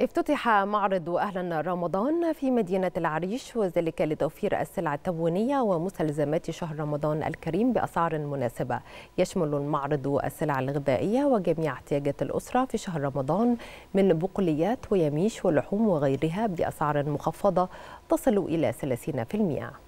افتتح معرض أهلا رمضان في مدينة العريش وذلك لتوفير السلع التموينية ومستلزمات شهر رمضان الكريم بأسعار مناسبة يشمل المعرض السلع الغذائية وجميع احتياجات الأسرة في شهر رمضان من بقوليات ويميش ولحوم وغيرها بأسعار مخفضة تصل إلى 30%